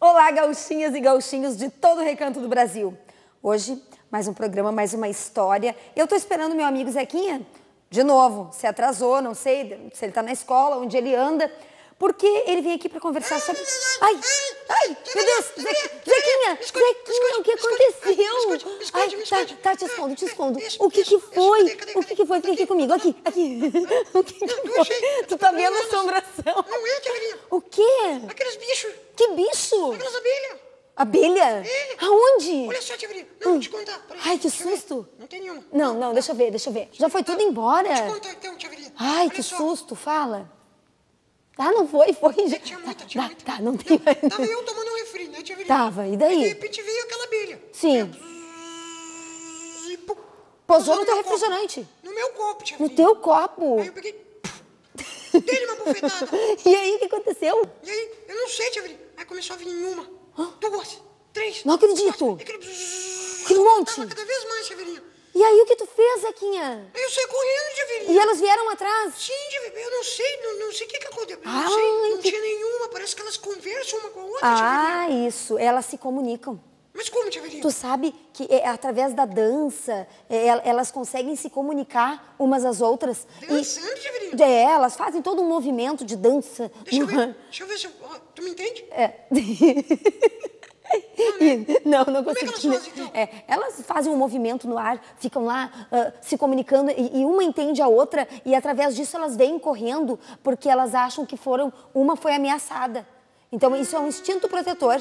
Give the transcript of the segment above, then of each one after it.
Olá, gauchinhas e gauchinhos de todo o recanto do Brasil. Hoje, mais um programa, mais uma história. Eu tô esperando meu amigo Zequinha de novo. Se atrasou, não sei se ele tá na escola, onde ele anda porque ele veio aqui para conversar sobre. Ai! Ai! Meu Deus! Zequinha! Zequinha, o que aconteceu? Ai, tá, tá, te escondo, te escondo. O que que foi? O que que foi? Fica aqui comigo, aqui, aqui. O que que foi? Tu tá vendo a assombração? Não é, Tiaguinha. O quê? Aqueles bichos. Que bicho? Aquelas abelhas. Abelha? É. Aonde? Olha só, Tiaguinha. Não, hum. te contar. Ai, que susto. Não tem nenhuma. Não, não, deixa eu ver, deixa eu ver. Já foi tudo embora? Te contar então, Tiaguinha. Ai, que susto. Fala. Tá, não foi, foi. Já tinha muita, tinha tá, muita. Tá, não tem mais. Tava eu tomando um refri, né? Tinha Tava, e daí? E de repente veio aquela abelha. Sim. Né? E, pô, Posou no teu refrigerante. Copo. No meu copo, tia No teu copo. Aí eu peguei... Dei uma bufetada. e aí, o que aconteceu? E aí, eu não sei, tia Verinha. Aí começou a vir uma, Hã? duas, três... Não acredito. Quatro, aquele... monte. Tava cada vez mais, tia Verinha. E aí, o que tu fez, Zequinha? Eu saí correndo, e elas vieram atrás? Sim, eu não sei, não, não sei o que, que aconteceu. Ah, não sei, não tinha nenhuma, parece que elas conversam uma com a outra. Ah, isso, elas se comunicam. Mas como, Tia Verinha? Tu sabe que é, é através da dança, é, é, elas conseguem se comunicar umas às outras. Dançando, e, Tia Verinha? É, elas fazem todo um movimento de dança. Deixa eu ver, deixa eu ver se eu, tu me entende? É. Né? E, não, não consegui. Como é elas, fazem, né? então? é, elas fazem um movimento no ar, ficam lá uh, se comunicando e, e, uma entende a outra e através disso elas vêm correndo porque elas acham que foram uma foi ameaçada. Então isso é um instinto protetor.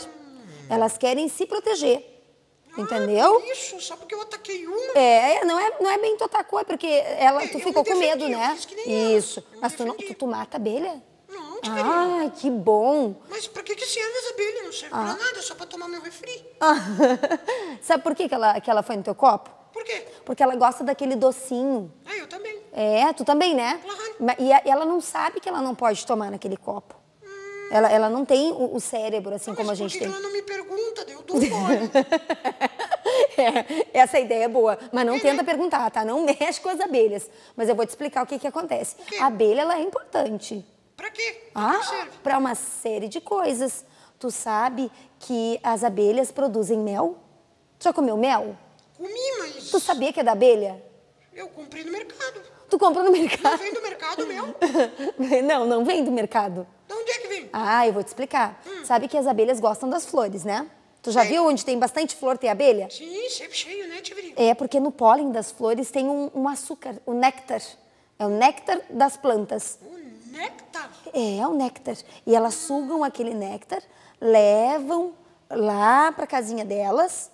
Elas querem se proteger. Ah, entendeu? Ah, isso, só porque eu ataquei uma. É, é, não é, não é bem tu atacou, é porque ela, é, tu ficou me defendi, com medo, né? isso. Mas tu, não, tu, tu mata a abelha? diferente. Ah, que bom. Mas pra que, que serve as abelhas? Não serve ah. pra nada, só pra tomar meu refri. Sabe por que, que, ela, que ela foi no teu copo? Por quê? Porque ela gosta daquele docinho. Ah, eu também. É, tu também, né? Claro. E ela não sabe que ela não pode tomar naquele copo. Hum. Ela, ela não tem o, o cérebro, assim ah, como a gente tem. Mas por que ela não me pergunta? Eu tô fora. É, essa ideia é boa, mas não tenta né? perguntar, tá? Não mexe com as abelhas. Mas eu vou te explicar o que, que acontece. A abelha, ela é importante. Para quê? Ah, para uma série de coisas. Tu sabe que as abelhas produzem mel? Tu já comeu mel? Comi, mas... Tu sabia que é da abelha? Eu comprei no mercado. Tu comprou no mercado? Não vem do mercado, meu. não, não vem do mercado. De onde é que vem? Ah, eu vou te explicar. Hum. Sabe que as abelhas gostam das flores, né? Tu já é. viu onde tem bastante flor tem abelha? Sim, sempre cheio, né, Tiveri? É, porque no pólen das flores tem um, um açúcar, o um néctar. É o néctar das plantas. O néctar? É, é o néctar. E elas sugam aquele néctar, levam lá para a casinha delas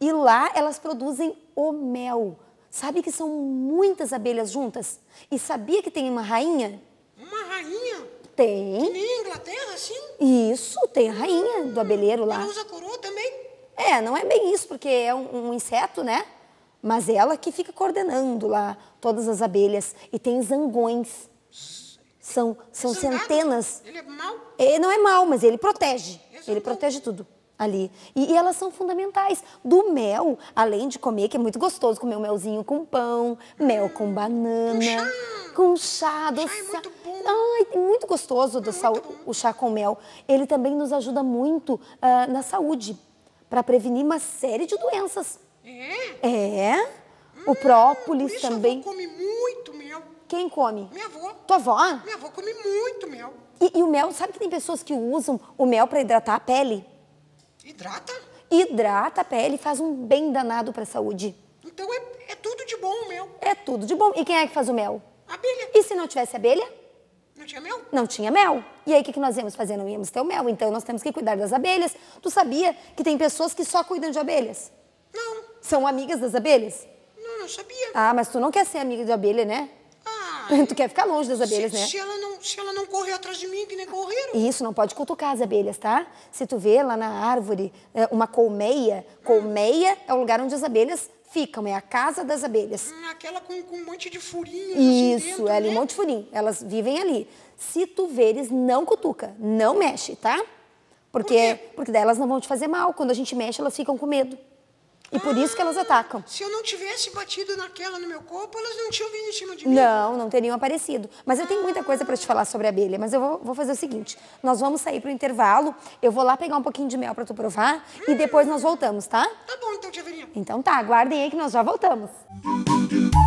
e lá elas produzem o mel. Sabe que são muitas abelhas juntas? E sabia que tem uma rainha? Uma rainha? Tem. Em Inglaterra, sim? Isso, tem a rainha do ah, abelheiro lá. Ela usa coroa também? É, não é bem isso, porque é um, um inseto, né? Mas ela que fica coordenando lá todas as abelhas. E tem zangões. São, são centenas. Ele é mau? Ele é, não é mal, mas ele protege. Ele protege tudo ali. E, e, elas são fundamentais. Do mel, além de comer, que é muito gostoso, comer o um melzinho com pão, mel com hum, banana, com chá, doce. Chá é muito Ai, muito gostoso é muito o, o, chá com mel. Ele também nos ajuda muito uh, na saúde, para prevenir uma série de doenças. É? É. Hum, o própolis também. Eu não come muito quem come? Minha avó. Tua avó? Ah. Minha avó come muito mel. E, e o mel, sabe que tem pessoas que usam o mel para hidratar a pele? Hidrata? Hidrata a pele, faz um bem danado para a saúde. Então é, é tudo de bom o mel. É tudo de bom. E quem é que faz o mel? Abelha. E se não tivesse abelha? Não tinha mel? Não tinha mel. E aí o que, que nós íamos fazer? Não íamos ter o mel. Então nós temos que cuidar das abelhas. Tu sabia que tem pessoas que só cuidam de abelhas? Não. São amigas das abelhas? Não, não sabia. Ah, mas tu não quer ser amiga de abelha, né? Tu quer ficar longe das abelhas, se, né? Se ela, não, se ela não correr atrás de mim, que nem correram. Isso, não pode cutucar as abelhas, tá? Se tu vê lá na árvore é, uma colmeia, colmeia é o lugar onde as abelhas ficam, é a casa das abelhas. Hum, aquela com, com, um monte de furinho. Assim, Isso, dentro, é ali né? um monte de furinho. Elas vivem ali. Se tu veres, não cutuca, não mexe, tá? Porque, Por porque daí elas não vão te fazer mal. Quando a gente mexe, elas ficam com medo. E por isso que elas ah, atacam. Se eu não tivesse batido naquela no meu corpo, elas não tinham vindo em cima de mim. Não, não teriam aparecido. Mas eu tenho muita ah. coisa para te falar sobre a abelha, mas eu vou, vou fazer o seguinte: nós vamos sair para o intervalo, eu vou lá pegar um pouquinho de mel para tu provar hum. e ah. depois nós voltamos, tá? Tá bom, então, Tiaverinha. Então tá, aguardem aí que nós já voltamos. Música